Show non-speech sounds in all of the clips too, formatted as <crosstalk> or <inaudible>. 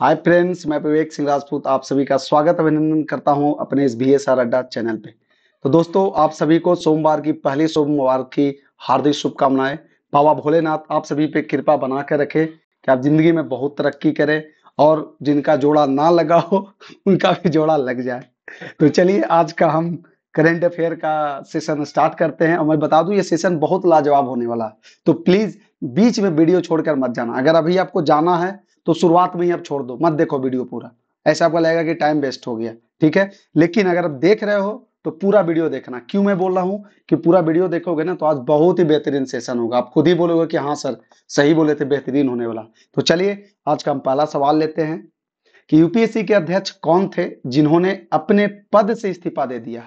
hi friends मैं विवेक सिंह राजपूत आप सभी का स्वागत अभिनंदन करता हूं अपने इस B S R Adda channel पे तो दोस्तों आप सभी को सोमवार की पहली सोमवार की हार्दिक शुभकामनाएं बाबा भोलेनाथ आप सभी पे कृपा बना के रखे कि आप जिंदगी में बहुत तरक्की करें और जिनका जोड़ा ना लगा हो <laughs> उनका भी जोड़ा लग जाए तो चलिए आज का हम करेंट अफेयर का सेशन स्टार्ट करते हैं और मैं बता दूं ये सेशन बहुत लाजवाब होने वाला है तो प्लीज बीच में वीडियो छोड़कर मत जाना अगर अभी आपको जाना है तो शुरुआत में ही आप छोड़ दो मत देखो वीडियो पूरा ऐसा आपको लगेगा कि टाइम वेस्ट हो गया ठीक है लेकिन अगर आप देख रहे हो तो पूरा वीडियो देखना क्यों मैं बोल रहा हूँ कि पूरा वीडियो देखोगे ना तो आज बहुत ही बेहतरीन सेशन होगा आप खुद ही बोलोगे कि हाँ सर सही बोले थे बेहतरीन होने वाला तो चलिए आज का हम पहला सवाल लेते हैं कि यूपीएससी के अध्यक्ष कौन थे जिन्होंने अपने पद से इस्तीफा दे दिया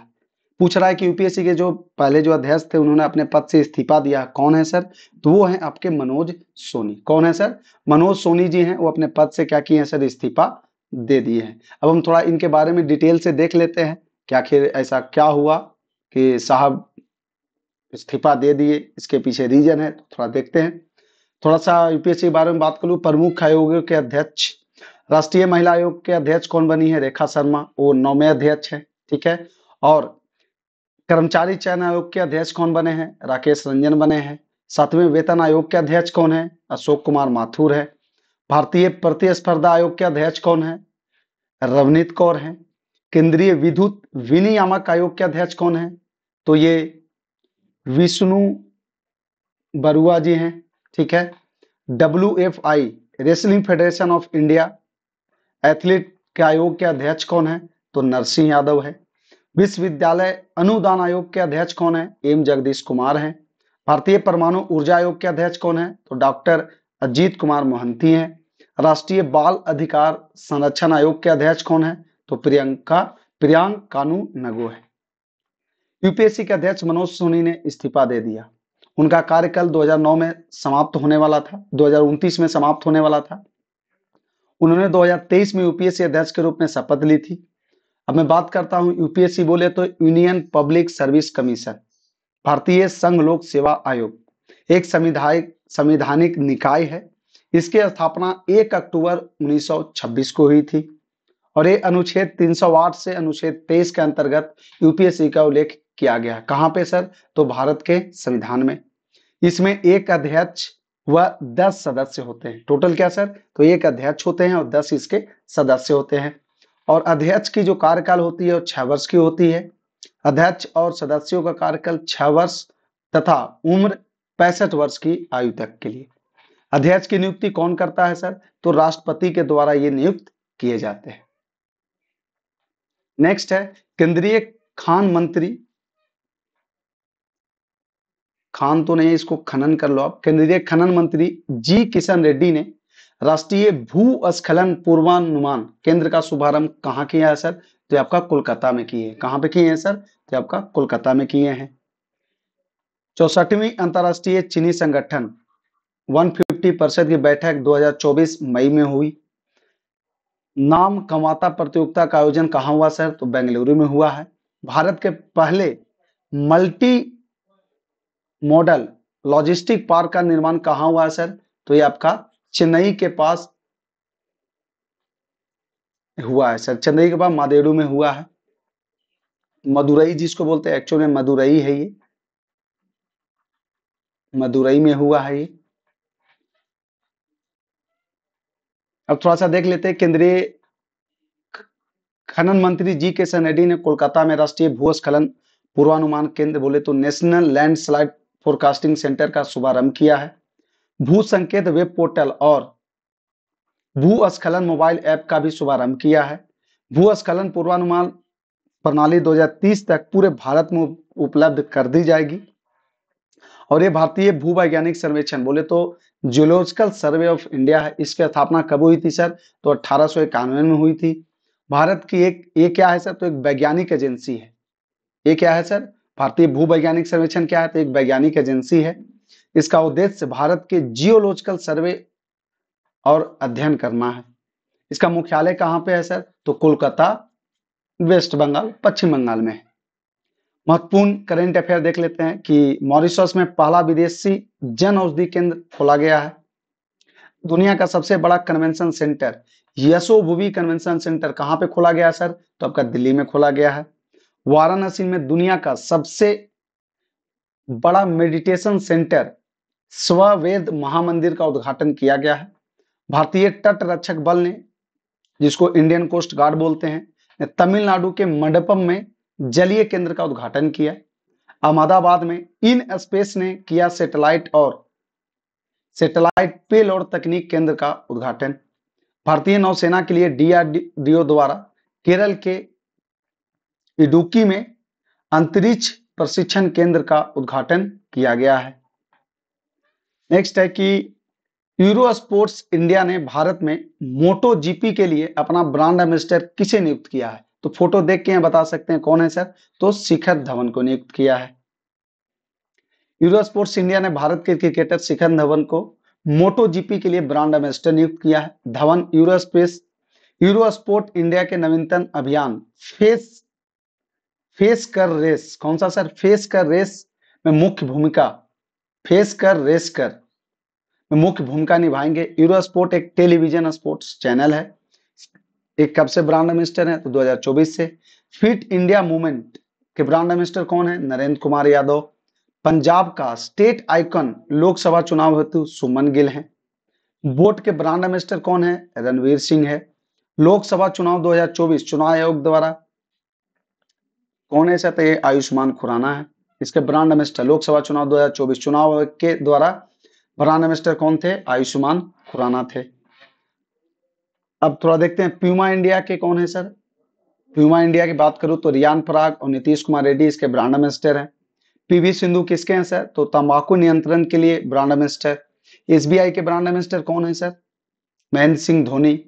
पूछ रहा है कि यूपीएससी के जो पहले जो अध्यक्ष थे उन्होंने अपने पद से इस्तीफा दिया कौन है सर तो वो है आपके मनोज सोनी कौन है सर मनोज सोनी जी हैं वो अपने पद से क्या किए हैं सर इस्तीफा दे दिए हैं अब हम थोड़ा इनके बारे में डिटेल से देख लेते हैं क्या आखिर ऐसा क्या हुआ कि साहब इस्तीफा दे दिए इसके पीछे रीजन है तो थोड़ा देखते हैं थोड़ा सा यूपीएससी के बारे में बात कर लू प्रमुख आयोग के अध्यक्ष राष्ट्रीय महिला आयोग के अध्यक्ष कौन बनी है रेखा शर्मा वो नौवे अध्यक्ष है ठीक है और कर्मचारी चयन आयोग के अध्यक्ष कौन बने हैं राकेश रंजन बने हैं सातवें वेतन आयोग के अध्यक्ष कौन है अशोक कुमार माथुर है भारतीय प्रतिस्पर्धा आयोग के अध्यक्ष कौन है रवनीत कौर है केंद्रीय विद्युत विनियामक आयोग के अध्यक्ष कौन है तो ये विष्णु बरुआ जी हैं ठीक है W F I wrestling federation of India athlete के आयोग के अध्यक्ष कौन है तो नरसिंह यादव है विश्वविद्यालय अनुदान आयोग के अध्यक्ष कौन है एम जगदीश कुमार हैं भारतीय परमाणु ऊर्जा आयोग के अध्यक्ष कौन है तो डॉक्टर अजीत कुमार मोहंती हैं राष्ट्रीय बाल अधिकार संरक्षण आयोग के अध्यक्ष कौन है तो प्रियंका प्रियांक कानू नगो है यूपीएससी के अध्यक्ष मनोज सोनी ने इस्तीफा दे दिया उनका कार्यकाल 2009 में समाप्त होने वाला था 2029 में समाप्त होने वाला था उन्होंने 2023 में यूपीएससी अध्यक्ष के रूप में शपथ ली थी अब मैं बात करता हूं यूपीएससी बोले तो यूनियन पब्लिक सर्विस कमीशन भारतीय संघ लोक सेवा आयोग एक संविधायिक संविधानिक निकाय है इसकी स्थापना 1 अक्टूबर 1926 को हुई थी और ये अनुच्छेद 308 से अनुच्छेद 23 के अंतर्गत यूपीएससी का उल्लेख किया गया है कहाँ पे सर तो भारत के संविधान में इसमें एक अध्यक्ष व 10 सदस्य होते हैं टोटल क्या सर तो एक अध्यक्ष होते हैं और 10 इसके सदस्य होते हैं और अध्यक्ष की जो कार्यकाल होती है वो छह वर्ष की होती है अध्यक्ष और सदस्यों का कार्यकाल छह वर्ष तथा उम्र पैंसठ वर्ष की आयु तक के लिए अध्यक्ष की नियुक्ति कौन करता है सर तो राष्ट्रपति के द्वारा ये नियुक्त किए जाते हैं नेक्स्ट है केंद्रीय खान मंत्री खान तो नहीं इसको खनन कर लो आप केंद्रीय खनन मंत्री जी किशन रेड्डी ने राष्ट्रीय भू स्खलन पूर्वानुमान केंद्र का शुभारंभ कहाँ किया है सर तो आपका कोलकाता में किए हैं पे किए हैं सर तो आपका कोलकाता में किए हैं चौसठवीं अंतरराष्ट्रीय चीनी संगठन 150 परिषद की बैठक 2024 मई में हुई नाम कमाता प्रतियोगिता का आयोजन कहा हुआ सर तो बेंगलुरु में हुआ है भारत के पहले मल्टी मॉडल लॉजिस्टिक पार्क का निर्माण कहा हुआ है सर तो ये आपका चेन्नई के पास हुआ है सर चेन्नई के पास मादेड़ू में हुआ है मदुरई जिसको बोलते हैं एक्चुअल में मदुरई है ये मदुरई में हुआ है ये अब थोड़ा सा देख लेते हैं केंद्रीय खनन मंत्री जी के सनेडी ने कोलकाता में राष्ट्रीय भूस्खलन पूर्वानुमान केंद्र बोले तो नेशनल लैंडस्लाइड फोरकास्टिंग सेंटर का शुभारंभ किया है भू संकेत वेब पोर्टल और भूस्खलन मोबाइल ऐप का भी शुभारंभ किया है भूस्खलन पूर्वानुमान प्रणाली 2030 तक पूरे भारत में उपलब्ध कर दी जाएगी और ये भारतीय भू वैज्ञानिक सर्वेक्षण बोले तो जियोलॉजिकल सर्वे ऑफ इंडिया है इसकी स्थापना कब हुई थी सर तो अठारह में हुई थी भारत की एक ये क्या है सर तो एक वैज्ञानिक एजेंसी है ये क्या है सर भारतीय भूवैज्ञानिक सर्वेक्षण क्या है तो एक वैज्ञानिक एजेंसी है इसका उद्देश्य भारत के जियोलॉजिकल सर्वे और अध्ययन करना है इसका मुख्यालय कहां पे है सर तो कोलकाता वेस्ट बंगाल पश्चिम बंगाल में है महत्वपूर्ण करेंट अफेयर देख लेते हैं कि मॉरिशस में पहला विदेशी जन औषधि केंद्र खोला गया है दुनिया का सबसे बड़ा convention centre Yasho Bhoomi convention centre कहाँ पे खोला गया सर तो आपका दिल्ली में खोला गया है वाराणसी में दुनिया का सबसे बड़ा मेडिटेशन सेंटर स्ववेद महामंदिर का उद्घाटन किया गया है भारतीय तट रक्षक बल ने जिसको इंडियन कोस्ट गार्ड बोलते हैं ने तमिलनाडु के मंडपम में जलीय केंद्र का उद्घाटन किया अहमदाबाद में इन स्पेस ने किया सैटेलाइट और सैटेलाइट पेलोड तकनीक केंद्र का उद्घाटन भारतीय नौसेना के लिए डीआरडीओ द्वारा केरल के इडुकी में अंतरिक्ष प्रशिक्षण केंद्र का उद्घाटन किया गया है नेक्स्ट है कि यूरो स्पोर्ट्स इंडिया ने भारत में मोटो जीपी के लिए अपना ब्रांड एम्बेस्टर किसे नियुक्त किया है तो फोटो देख के बता सकते हैं कौन है सर तो शिखर धवन को नियुक्त किया है यूरो स्पोर्ट्स इंडिया ने भारत के क्रिकेटर शिखर धवन को मोटो जीपी के लिए ब्रांड एम्बेस्टर नियुक्त किया है Dhawan Euro space Eurosport India के नवीनतम अभियान फेस फेस कर रेस कौन सा सर फेस कर रेस में मुख्य भूमिका फेस कर रेस कर में मुख्य भूमिका निभाएंगे यूरो स्पोर्ट एक टेलीविजन स्पोर्ट्स चैनल है एक कब से ब्रांड एम्बेसडर है तो 2024 से फिट इंडिया मूवमेंट के ब्रांड एम्बेसडर कौन है नरेंद्र कुमार यादव पंजाब का स्टेट आइकन लोकसभा चुनाव हेतु सुमन गिल है बोट के ब्रांड एम्बेसडर कौन है रणवीर सिंह है लोकसभा चुनाव 2024 चुनाव आयोग द्वारा कौन ऐसा तो आयुष्मान खुराना है इसके ब्रांड एम्बेसडर लोकसभा चुनाव 2024 चुनाव के द्वारा ब्रांड एम्बेसडर कौन थे आयुष्मान खुराना थे अब थोड़ा देखते हैं प्यूमा इंडिया के कौन है सर प्यूमा इंडिया की बात करूं तो रियान पराग और नीतीश कुमार रेड्डी इसके ब्रांड एम्बेसडर है पीवी सिंधु किसके हैं सर तो तंबाकू नियंत्रण के लिए ब्रांड एम्बेसडर एसबीआई के ब्रांड एम्बेसडर कौन है सर महेंद्र सिंह धोनी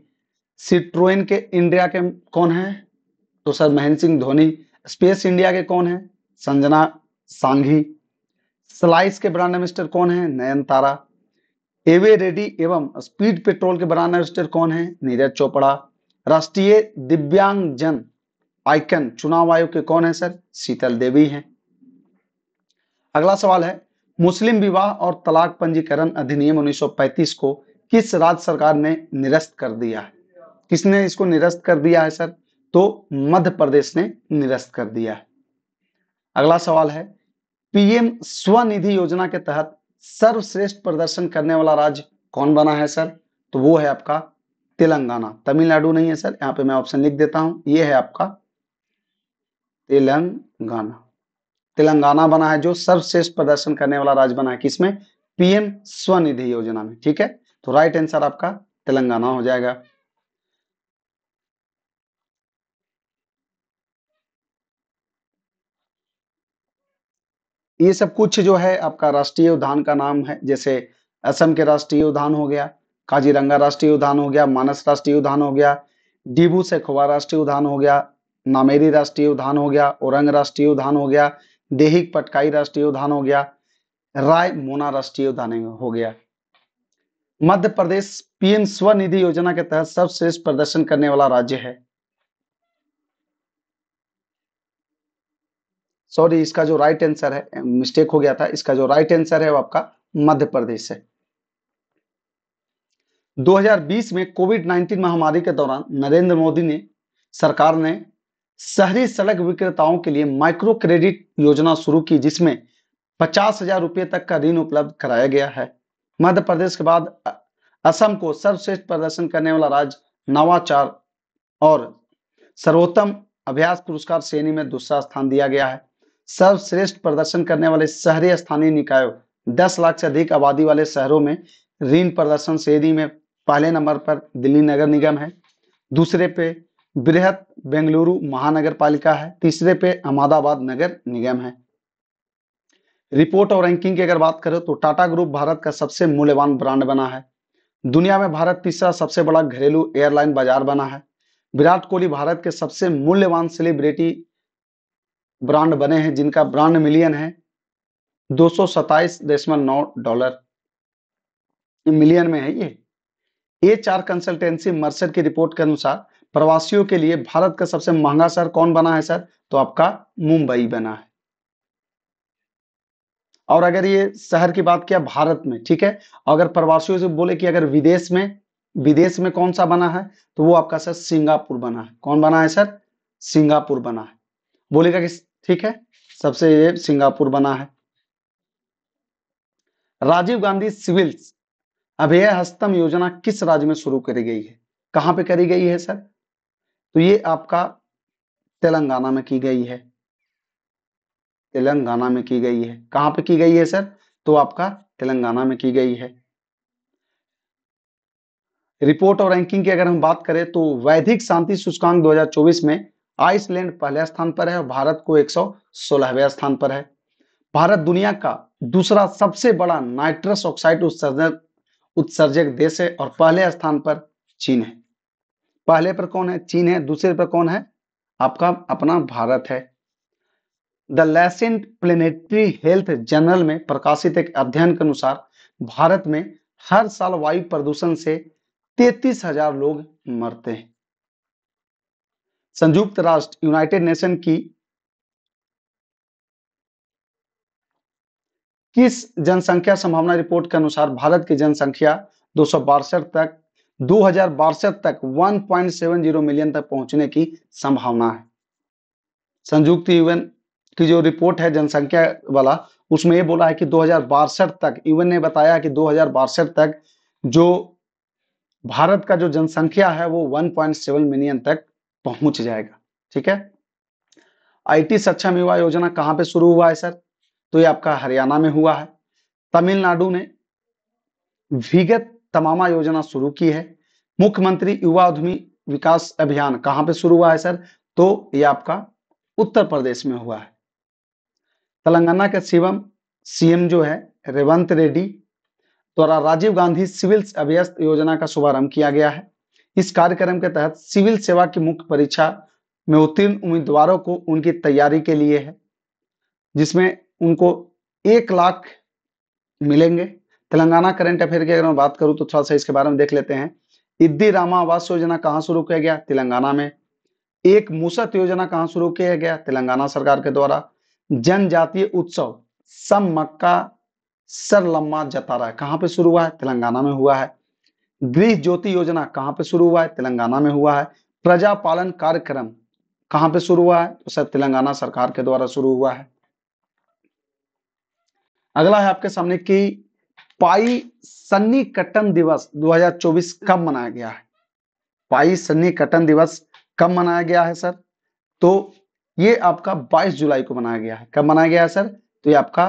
सिट्रोइन के इंडिया के कौन है तो sir Mahendra Singh Dhoni space India के कौन है संजना सांघी स्लाइस के ब्रांड एम्बेसडर कौन है नयन तारा एवे रेडी एवं स्पीड पेट्रोल के ब्रांड एम्बेसडर कौन है नीरज चोपड़ा राष्ट्रीय दिव्यांग जन आइकन चुनाव आयोग के कौन है सर शीतल देवी हैं अगला सवाल है मुस्लिम विवाह और तलाक पंजीकरण अधिनियम 1935 को किस राज्य सरकार ने निरस्त कर दिया है किसने इसको निरस्त कर दिया है सर तो मध्य प्रदेश ने निरस्त कर दिया है अगला सवाल है पीएम स्वनिधि योजना के तहत सर्वश्रेष्ठ प्रदर्शन करने वाला राज्य कौन बना है सर तो वो है आपका तेलंगाना तमिलनाडु नहीं है सर यहाँ पे मैं ऑप्शन लिख देता हूं ये है आपका तेलंगाना तेलंगाना बना है जो सर्वश्रेष्ठ प्रदर्शन करने वाला राज्य बना है किसमें पीएम स्वनिधि योजना में ठीक है तो राइट आंसर आपका तेलंगाना हो जाएगा ये सब कुछ जो है आपका राष्ट्रीय उद्यान का नाम है जैसे असम के राष्ट्रीय उद्यान हो गया काजीरंगा राष्ट्रीय उद्यान हो गया मानस राष्ट्रीय उद्यान हो गया डिबू खोवा राष्ट्रीय उद्यान हो गया नामेरी राष्ट्रीय उद्यान हो गया औरंग राष्ट्रीय उद्यान हो गया देहिक पटकाई राष्ट्रीय उद्यान हो गया राय मोना राष्ट्रीय उद्यान हो गया मध्य प्रदेश पीएम स्वनिधि योजना के तहत सर्वश्रेष्ठ प्रदर्शन करने वाला राज्य है सॉरी इसका जो राइट आंसर है मिस्टेक हो गया था इसका जो राइट आंसर है वो आपका मध्य प्रदेश है 2020 में कोविड 19 महामारी के दौरान नरेंद्र मोदी ने सरकार ने शहरी सड़क विक्रेताओं के लिए माइक्रो क्रेडिट योजना शुरू की जिसमें पचास हजार रुपये तक का ऋण उपलब्ध कराया गया है मध्य प्रदेश के बाद असम को सर्वश्रेष्ठ प्रदर्शन करने वाला राज्य नवाचार और सर्वोत्तम अभ्यास पुरस्कार श्रेणी में दूसरा स्थान दिया गया है सर्वश्रेष्ठ प्रदर्शन करने वाले शहरी स्थानीय निकायों दस लाख से अधिक आबादी वाले शहरों में ऋण प्रदर्शन श्रेणी में पहले नंबर पर दिल्ली नगर निगम है दूसरे पे बृहत बेंगलुरु महानगर पालिका है तीसरे पे अहमदाबाद नगर निगम है रिपोर्ट और रैंकिंग की अगर बात करें तो टाटा ग्रुप भारत का सबसे मूल्यवान ब्रांड बना है दुनिया में भारत तीसरा सबसे बड़ा घरेलू एयरलाइन बाजार बना है विराट कोहली भारत के सबसे मूल्यवान सेलिब्रिटी ब्रांड बने हैं जिनका ब्रांड मिलियन है दो डॉलर मिलियन में है ये ये चार कंसल्टेंसी मर्सर की रिपोर्ट के अनुसार प्रवासियों के लिए भारत का सबसे महंगा शहर कौन बना है सर तो आपका मुंबई बना है और अगर ये शहर की बात किया भारत में ठीक है अगर प्रवासियों से बोले कि अगर विदेश में विदेश में कौन सा बना है तो वो आपका सर सिंगापुर बना है कौन बना है सर सिंगापुर बना है बोलेगा कि ठीक है सबसे ये सिंगापुर बना है राजीव गांधी सिविल्स अभय हस्तम योजना किस राज्य में शुरू करी गई है कहां पे करी गई है सर तो ये आपका तेलंगाना में की गई है तेलंगाना में की गई है कहां पे की गई है सर तो आपका तेलंगाना में की गई है रिपोर्ट और रैंकिंग की अगर हम बात करें तो वैधिक शांति सूचकांक 2024 में आइसलैंड पहले स्थान पर है और भारत को एक सोलहवें स्थान पर है भारत दुनिया का दूसरा सबसे बड़ा नाइट्रस ऑक्साइड उत्सर्जक उत्सर्जक देश है और पहले स्थान पर चीन है पहले पर कौन है चीन है दूसरे पर कौन है आपका अपना भारत है the Lancet planetary health journal में प्रकाशित एक अध्ययन के अनुसार भारत में हर साल वायु प्रदूषण से तैतीस हजार लोग मरते हैं संयुक्त राष्ट्र यूनाइटेड नेशन की किस जनसंख्या संभावना रिपोर्ट के अनुसार भारत की जनसंख्या दो तक दो तक 1.70 मिलियन तक पहुंचने की संभावना है संयुक्त यूएन की जो रिपोर्ट है जनसंख्या वाला उसमें यह बोला है कि दो तक यूएन ने बताया कि दो तक जो भारत का जो जनसंख्या है वो 1.7 मिलियन तक पहुंच जाएगा ठीक है आईटी सक्षम युवा योजना कहां पे शुरू हुआ है सर तो ये आपका हरियाणा में हुआ है तमिलनाडु ने विगत तमामा योजना शुरू की है मुख्यमंत्री युवा उद्यमी विकास अभियान कहां पे शुरू हुआ है सर तो ये आपका उत्तर प्रदेश में हुआ है तेलंगाना के शिवम सीएम जो है रेवंत रेड्डी द्वारा राजीव गांधी सिविल अभ्यस्त योजना का शुभारंभ किया गया है इस कार्यक्रम के तहत सिविल सेवा की मुख्य परीक्षा में उत्तीर्ण उम्मीदवारों को उनकी तैयारी के लिए है जिसमें उनको एक लाख मिलेंगे तेलंगाना करंट अफेयर की अगर मैं बात करूं तो थोड़ा सा इसके बारे में देख लेते हैं इद्दी रामा आवास योजना कहाँ शुरू किया गया तेलंगाना में एक मुसत योजना कहाँ शुरू किया गया तेलंगाना सरकार के द्वारा जनजातीय उत्सव सम मक्का सरलम्मा जतारा कहाँ पे शुरू हुआ है तेलंगाना में हुआ है गृह ज्योति योजना कहां पे शुरू हुआ है तेलंगाना में हुआ है प्रजा पालन कार्यक्रम कहां पे शुरू हुआ है तो सर तेलंगाना सरकार के द्वारा शुरू हुआ है अगला है आपके सामने की पाई सन्नी कटन दिवस 2024 कब मनाया गया है पाई सन्नी कटन दिवस कब मनाया गया है सर तो ये आपका 22 जुलाई को मनाया गया है कब मनाया गया है सर तो ये आपका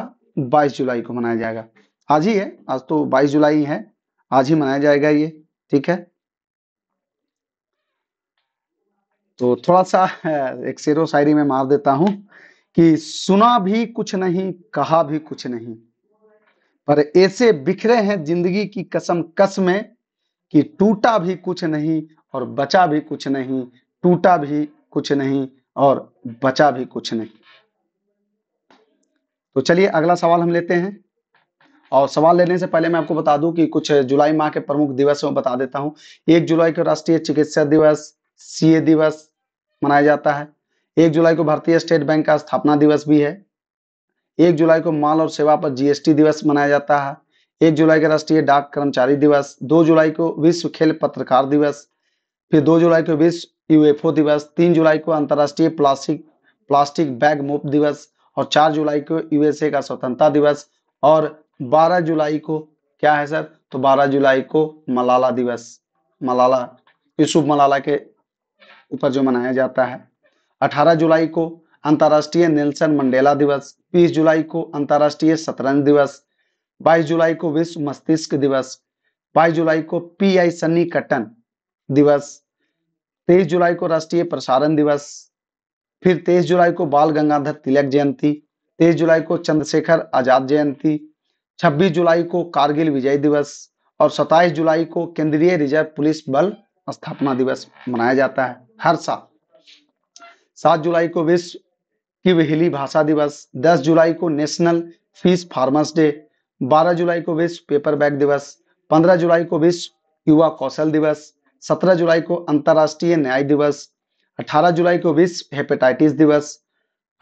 22 जुलाई को मनाया जाएगा आज ही है आज तो 22 जुलाई है आज ही मनाया जाएगा ये ठीक है तो थोड़ा सा एक शेर शायरी में मार देता हूं कि सुना भी कुछ नहीं कहा भी कुछ नहीं पर ऐसे बिखरे हैं जिंदगी की कसम कस में कि टूटा भी कुछ नहीं और बचा भी कुछ नहीं टूटा भी कुछ नहीं और बचा भी कुछ नहीं तो चलिए अगला सवाल हम लेते हैं और सवाल लेने से पहले मैं आपको बता दूं कि कुछ जुलाई माह के प्रमुख दिवस में बता देता हूं एक जुलाई को राष्ट्रीय चिकित्सा दिवस सीए दिवस मनाया जाता है एक जुलाई को भारतीय स्टेट बैंक का स्थापना दिवस भी है एक जुलाई को माल और सेवा पर जीएसटी दिवस मनाया जाता है एक जुलाई का राष्ट्रीय डाक कर्मचारी दिवस दो जुलाई को विश्व खेल पत्रकार दिवस फिर दो जुलाई को विश्व यूएफओ दिवस तीन जुलाई को अंतर्राष्ट्रीय प्लास्टिक प्लास्टिक बैग मोप दिवस और चार जुलाई को यूएसए का स्वतंत्रता दिवस और 12 जुलाई को क्या है सर तो 12 जुलाई को मलाला दिवस मलाला यूसुफ मलाला के ऊपर जो मनाया जाता है 18 जुलाई को अंतर्राष्ट्रीय नेल्सन मंडेला दिवस 20 जुलाई को अंतर्राष्ट्रीय शतरंज दिवस 22 जुलाई को विश्व मस्तिष्क दिवस 22 जुलाई को पीआई सन्नी कटन दिवस 23 जुलाई को राष्ट्रीय प्रसारण दिवस फिर 23 जुलाई को बाल गंगाधर तिलक जयंती 23 जुलाई को चंद्रशेखर आजाद जयंती छब्बीस जुलाई को कारगिल विजय दिवस और सताइस जुलाई को केंद्रीय रिजर्व पुलिस बल स्थापना दिवस मनाया जाता है हर साल सात जुलाई को विश्व की वहली भाषा दिवस दस जुलाई को नेशनल फिश फार्मर्स डे बारह जुलाई को विश्व पेपर बैग दिवस पंद्रह जुलाई को विश्व युवा कौशल दिवस सत्रह जुलाई को अंतर्राष्ट्रीय न्याय दिवस अठारह जुलाई को विश्व हेपेटाइटिस दिवस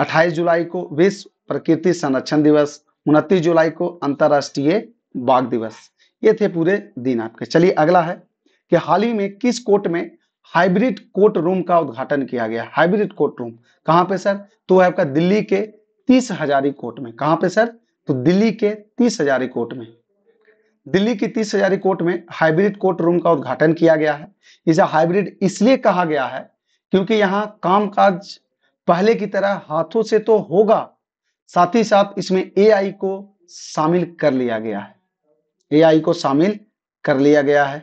अट्ठाईस जुलाई को विश्व प्रकृति संरक्षण दिवस उनतीस जुलाई को अंतर्राष्ट्रीय बाघ दिवस ये थे पूरे दिन आपके चलिए अगला है कि हाल ही में किस कोर्ट में हाइब्रिड कोर्ट रूम का उद्घाटन किया गया हाइब्रिड कोर्ट रूम कहां पे सर तो आपका दिल्ली के तीस हजारी कोर्ट में कहां पे सर तो दिल्ली के तीस हजारी कोर्ट में दिल्ली की तीस हजारी कोर्ट में हाइब्रिड कोर्ट रूम का उद्घाटन किया गया है इसे हाइब्रिड इसलिए कहा गया है क्योंकि यहाँ कामकाज पहले की तरह हाथों से तो होगा साथ ही साथ इसमें एआई को शामिल कर लिया गया है एआई को शामिल कर लिया गया है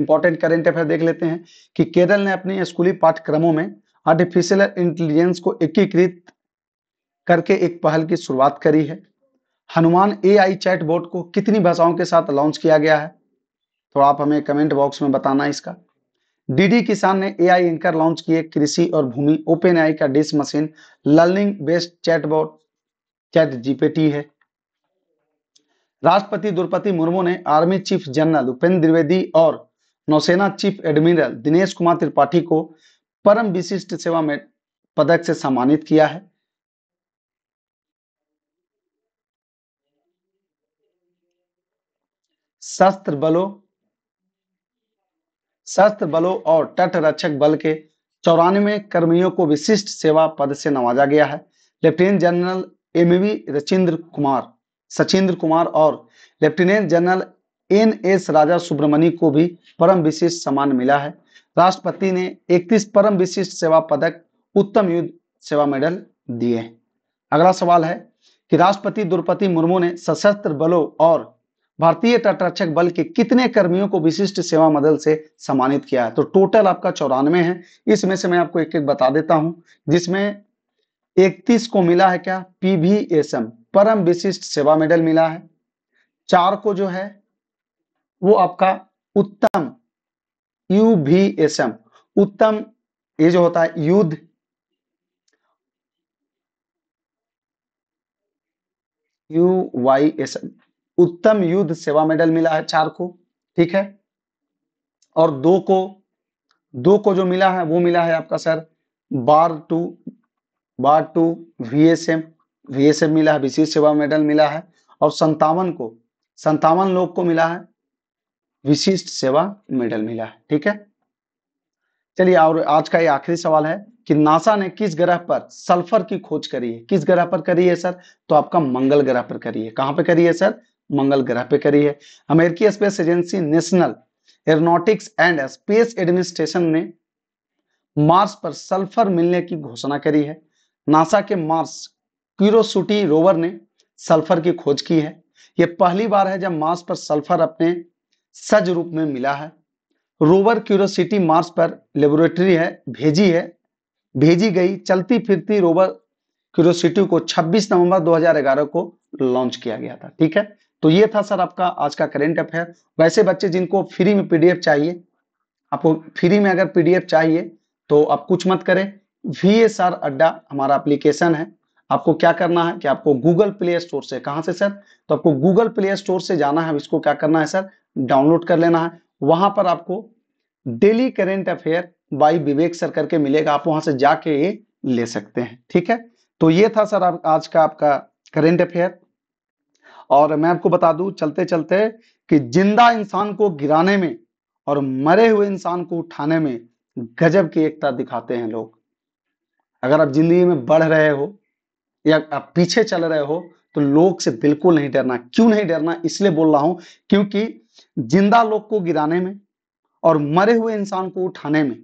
इंपॉर्टेंट करेंट अफेयर देख लेते हैं कि केरल ने अपने स्कूली पाठ्यक्रमों में आर्टिफिशियल इंटेलिजेंस को एकीकृत करके एक पहल की शुरुआत करी है हनुमान एआई बोर्ड को कितनी भाषाओं के साथ लॉन्च किया गया है तो आप हमें कमेंट बॉक्स में बताना इसका डीडी किसान ने एआई एंकर लॉन्च किए कृषि और भूमि ओपन आई का डिस machine learning based chatbot chat GPT है राष्ट्रपति द्रौपदी मुर्मू ने army chief general Upendra Dwivedi और नौसेना चीफ एडमिरल दिनेश कुमार त्रिपाठी को परम विशिष्ट सेवा में पदक से सम्मानित किया है शस्त्र बलों सशस्त्र बलों और तट रक्षक बल के चौरानवे कर्मियों को विशिष्ट सेवा पद से नवाजा गया है lieutenant general M V Rachindra Kumar Sachindra Kumar और lieutenant general N S Raja Subramani को भी परम विशिष्ट सम्मान मिला है राष्ट्रपति ने 31 परम विशिष्ट सेवा पदक उत्तम युद्ध सेवा मेडल दिए अगला सवाल है कि राष्ट्रपति द्रौपदी मुर्मू ने सशस्त्र बलों और भारतीय तटरक्षक बल के कितने कर्मियों को विशिष्ट सेवा मदल से सम्मानित किया है तो टोटल आपका चौरानवे है इसमें से मैं आपको एक एक बता देता हूं जिसमें 31 को मिला है क्या पीवीएसएम परम विशिष्ट सेवा मेडल मिला है चार को जो है वो आपका उत्तम एम उत्तम ये जो होता है युद्ध यू वाई एस एम उत्तम युद्ध सेवा मेडल मिला है चार को ठीक है और दो को दो को जो मिला है वो मिला है आपका sir bar to bar to VSM VSM मिला है विशेष सेवा मेडल मिला है और संतावन को संतावन लोग को मिला है विशिष्ट सेवा मेडल मिला है ठीक है चलिए और आज का ये आखिरी सवाल है कि नासा ने किस ग्रह पर सल्फर की खोज करी है किस ग्रह पर करी है सर तो आपका मंगल ग्रह पर करी है कहां पर करी है सर मंगल ग्रह पे करी है अमेरिकी space agency national aeronautics and space administration ने मार्स पर सल्फर मिलने की घोषणा करी है नासा के मार्स क्यूरोसुटी रोवर ने सल्फर की खोज की है यह पहली बार है जब मार्स पर सल्फर अपने सज रूप में मिला है रोवर क्यूरोसिटी मार्स पर लेबोरेटरी है भेजी है भेजी गई चलती फिरती रोवर क्यूरोसिटी को 26 नवंबर 2011 को लॉन्च किया गया था ठीक है तो ये था सर आपका आज का करेंट अफेयर वैसे बच्चे जिनको फ्री में पीडीएफ चाहिए आपको फ्री में अगर पीडीएफ चाहिए तो आप कुछ मत करें वी एस आर अड्डा हमारा एप्लीकेशन है आपको क्या करना है कि आपको गूगल प्ले स्टोर से कहां से सर तो आपको गूगल प्ले स्टोर से जाना है इसको क्या करना है सर डाउनलोड कर लेना है वहां पर आपको daily current affair by Vivek sir करके मिलेगा आप वहां से जाके ये ले सकते हैं ठीक है तो ये था सर आज का आपका करेंट अफेयर और मैं आपको बता दूं चलते चलते कि जिंदा इंसान को गिराने में और मरे हुए इंसान को उठाने में गजब की एकता दिखाते हैं लोग अगर आप जिंदगी में बढ़ रहे हो या आप पीछे चल रहे हो तो लोग से बिल्कुल नहीं डरना क्यों नहीं डरना इसलिए बोल रहा हूं क्योंकि जिंदा लोग को गिराने में और मरे हुए इंसान को उठाने में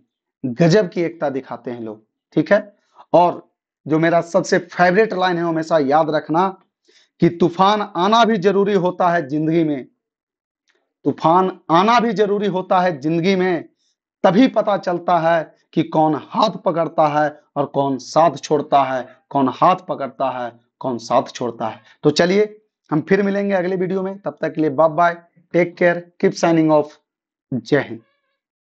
गजब की एकता दिखाते हैं लोग ठीक है और जो मेरा सबसे फेवरेट लाइन है हमेशा याद रखना कि तूफान आना भी जरूरी होता है जिंदगी में तूफान आना भी जरूरी होता है जिंदगी में तभी पता चलता है कि कौन हाथ पकड़ता है और कौन साथ छोड़ता है कौन हाथ पकड़ता है कौन साथ छोड़ता है तो चलिए हम फिर मिलेंगे अगले वीडियो में तब तक के लिए bye bye take care keep signing off Jai Hind